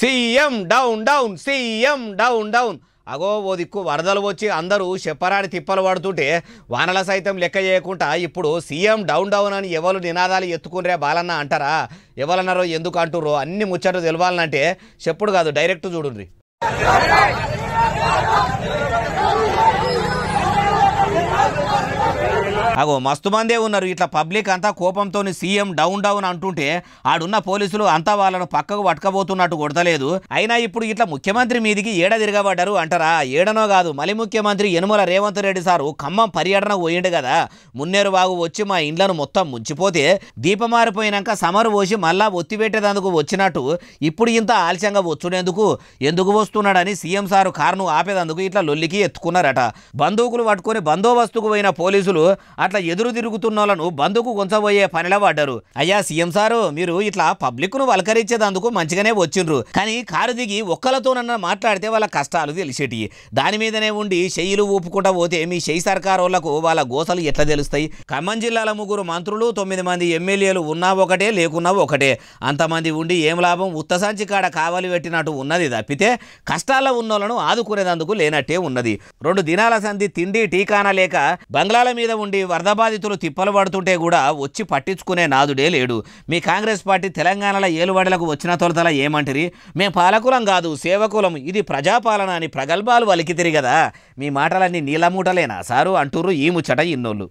CM down down CM down down అగో ఓ దిక్కు వరదలు వచ్చి అందరూ చెప్పరాని తిప్పలు పడుతుంటే వానల సైతం లెక్క చేయకుండా ఇప్పుడు సీఎం డౌన్ డౌన్ అని ఎవరు నినాదాలు ఎత్తుకున్నారే బాలన్న అంటారా ఎవరన్నారో ఎందుకు అంటుర్రో అన్ని ముచ్చట్లు తెలవాలనంటే చెప్పుడు కాదు డైరెక్ట్ చూడుండ్రి అగో మస్తు మందే ఉన్నారు ఇట్లా పబ్లిక్ అంతా కోపంతో సీఎం డౌన్ డౌన్ అంటుంటే ఆడున్న పోలీసులు అంతా వాళ్ళను పక్కకు పట్టుకపోతున్నట్టు కొడతలేదు అయినా ఇప్పుడు ఇట్లా ముఖ్యమంత్రి మీదికి ఏడ తిరగబడ్డారు అంటారా ఏడనో కాదు మలి ముఖ్యమంత్రి యనుమల రేవంత్ రెడ్డి సారు ఖమ్మం పర్యటన పోయిండు కదా మున్నేరు బాగు వచ్చి మా ఇండ్లను మొత్తం ముంచిపోతే దీపమారిపోయినాక సమరు పోసి మళ్ళా ఒత్తిపెట్టేదందుకు వచ్చినట్టు ఇప్పుడు ఇంత ఆలస్యంగా వచ్చుడేందుకు ఎందుకు వస్తున్నాడని సీఎం సారు కారును ఆపేదందుకు ఇట్లా లొల్లికి ఎత్తుకున్నారట బంధువుకులు పట్టుకుని బందోబస్తుకు పోయిన పోలీసులు అట్లా ఎదురు తిరుగుతున్న వాళ్ళను బంధుకు గుంచబోయే పనిలో పడ్డారు అయ్యా సీఎం సారు మీరు ఇట్లా పబ్లిక్ ను వలకరించేదందుకు మంచిగానే వచ్చిండ్రు కానీ కారు దిగి ఒక్కలతోనన్న మాట్లాడితే వాళ్ళ కష్టాలు తెలిసేటి దాని మీదనే ఉండి చెయ్యిలు ఊపుకుంటా పోతే మీ చెయ్యి సర్కార్ వాళ్ళకు వాళ్ళ గోసలు ఎట్లా తెలుస్తాయి ఖమ్మం జిల్లాల ముగ్గురు మంత్రులు తొమ్మిది మంది ఎమ్మెల్యేలు ఉన్నా ఒకటే లేకున్నా ఒకటే అంతమంది ఉండి ఏం లాభం ఉత్తసాంచి కాడ కావలి పెట్టినట్టు ఉన్నది తప్పితే కష్టాల్లో ఉన్నోళ్లను ఆదుకునేదందుకు లేనట్టే ఉన్నది రెండు దినాల సంధి తిండి టీకానా లేక బంగ్లాల మీద ఉండి వరద బాధితులు తిప్పలు పడుతుంటే కూడా వచ్చి పట్టించుకునే నాదుడే లేడు మీ కాంగ్రెస్ పార్టీ తెలంగాణలో ఏలువాడలకు వచ్చిన తొలతల ఏమంటరి మేము పాలకులం కాదు సేవకులం ఇది ప్రజాపాలన అని ప్రగల్భాలు వలికితిరి కదా మీ మాటలన్నీ నీలమూటలేనా సారు అంటుర్రు ఈ ముచ్చట ఇన్నోళ్ళు